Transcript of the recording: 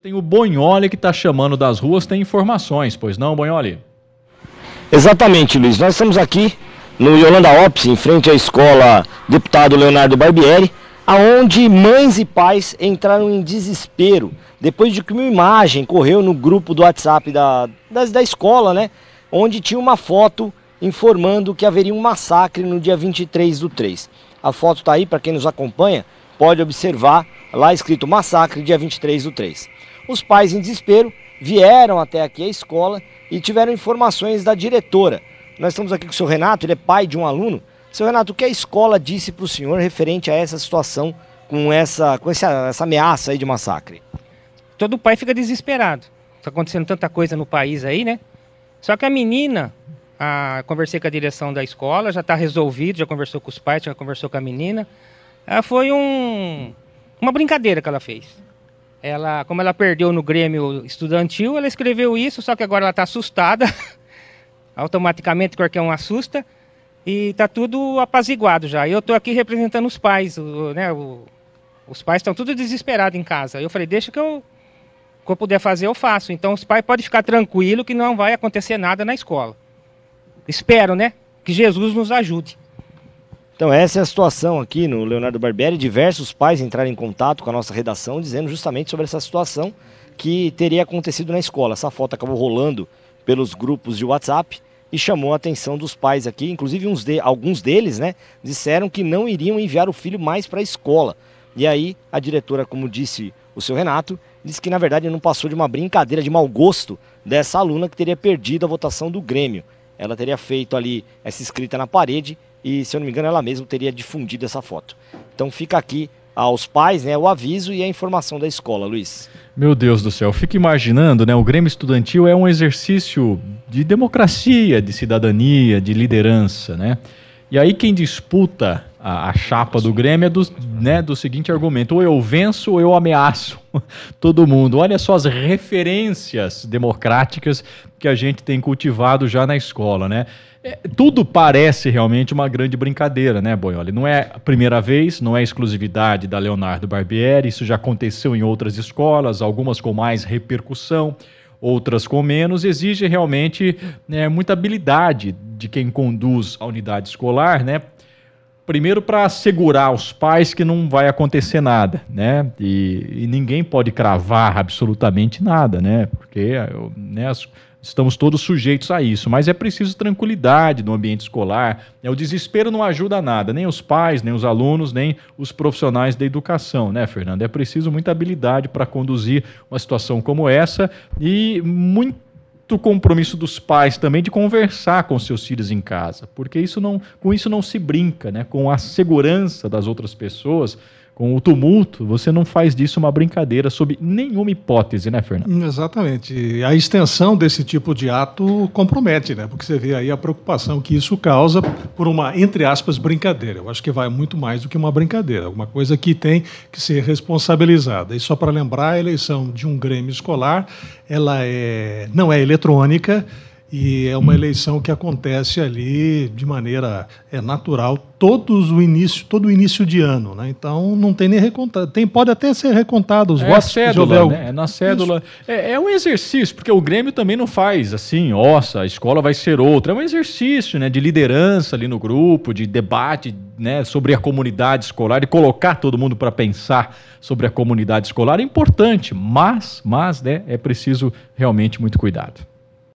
Tem o Bonholi que está chamando das ruas, tem informações, pois não, Bonholi? Exatamente, Luiz. Nós estamos aqui no Yolanda Ops, em frente à escola deputado Leonardo Barbieri, aonde mães e pais entraram em desespero depois de que uma imagem correu no grupo do WhatsApp da, da, da escola, né? Onde tinha uma foto informando que haveria um massacre no dia 23 do 3. A foto está aí, para quem nos acompanha, pode observar lá escrito Massacre, dia 23 do 3. Os pais, em desespero, vieram até aqui à escola e tiveram informações da diretora. Nós estamos aqui com o seu Renato, ele é pai de um aluno. Seu Renato, o que a escola disse para o senhor referente a essa situação com essa, com essa, essa ameaça aí de massacre? Todo pai fica desesperado. Está acontecendo tanta coisa no país aí, né? Só que a menina, a, conversei com a direção da escola, já está resolvido, já conversou com os pais, já conversou com a menina. Ela foi um, uma brincadeira que ela fez. Ela, como ela perdeu no Grêmio estudantil, ela escreveu isso, só que agora ela está assustada. Automaticamente qualquer um assusta. E está tudo apaziguado já. Eu estou aqui representando os pais, o, né, o, os pais estão tudo desesperados em casa. Eu falei, deixa que eu, que eu puder fazer, eu faço. Então os pais podem ficar tranquilo que não vai acontecer nada na escola. Espero, né? Que Jesus nos ajude. Então essa é a situação aqui no Leonardo Barbieri. Diversos pais entraram em contato com a nossa redação dizendo justamente sobre essa situação que teria acontecido na escola. Essa foto acabou rolando pelos grupos de WhatsApp e chamou a atenção dos pais aqui. Inclusive uns de, alguns deles, né, disseram que não iriam enviar o filho mais para a escola. E aí a diretora, como disse o seu Renato, disse que na verdade não passou de uma brincadeira de mau gosto dessa aluna que teria perdido a votação do Grêmio ela teria feito ali essa escrita na parede e, se eu não me engano, ela mesma teria difundido essa foto. Então fica aqui aos pais né, o aviso e a informação da escola, Luiz. Meu Deus do céu, fica imaginando, né? O Grêmio Estudantil é um exercício de democracia, de cidadania, de liderança, né? E aí quem disputa a, a, chapa do Grêmio é do, né, do seguinte argumento: ou eu venço ou eu ameaço todo mundo. Olha só as referências democráticas que a gente tem cultivado já na escola, né? É, tudo parece realmente uma grande brincadeira, né, Boioli? Não é a primeira vez, não é exclusividade da Leonardo Barbieri, isso já aconteceu em outras escolas, algumas com mais repercussão outras com menos, exige realmente né, muita habilidade de quem conduz a unidade escolar, né, Primeiro para assegurar os pais que não vai acontecer nada, né? E, e ninguém pode cravar absolutamente nada, né? Porque né, estamos todos sujeitos a isso. Mas é preciso tranquilidade no ambiente escolar. Né? O desespero não ajuda nada, nem os pais, nem os alunos, nem os profissionais da educação, né, Fernando? É preciso muita habilidade para conduzir uma situação como essa e muito o compromisso dos pais também de conversar com seus filhos em casa, porque isso não, com isso não se brinca, né? com a segurança das outras pessoas, com o tumulto, você não faz disso uma brincadeira sob nenhuma hipótese, né, Fernando? Exatamente. E a extensão desse tipo de ato compromete, né? Porque você vê aí a preocupação que isso causa por uma, entre aspas, brincadeira. Eu acho que vai muito mais do que uma brincadeira, alguma coisa que tem que ser responsabilizada. E só para lembrar, a eleição de um Grêmio escolar, ela é, não é eletrônica, e é uma eleição que acontece ali de maneira é, natural todos o início, todo o início de ano, né? Então não tem nem recontado, tem pode até ser recontado os é votos. Cédula, né? É na cédula. É, é, um exercício porque o Grêmio também não faz assim, nossa, a escola vai ser outra. É um exercício, né? De liderança ali no grupo, de debate, né? Sobre a comunidade escolar e colocar todo mundo para pensar sobre a comunidade escolar é importante, mas, mas, né? É preciso realmente muito cuidado.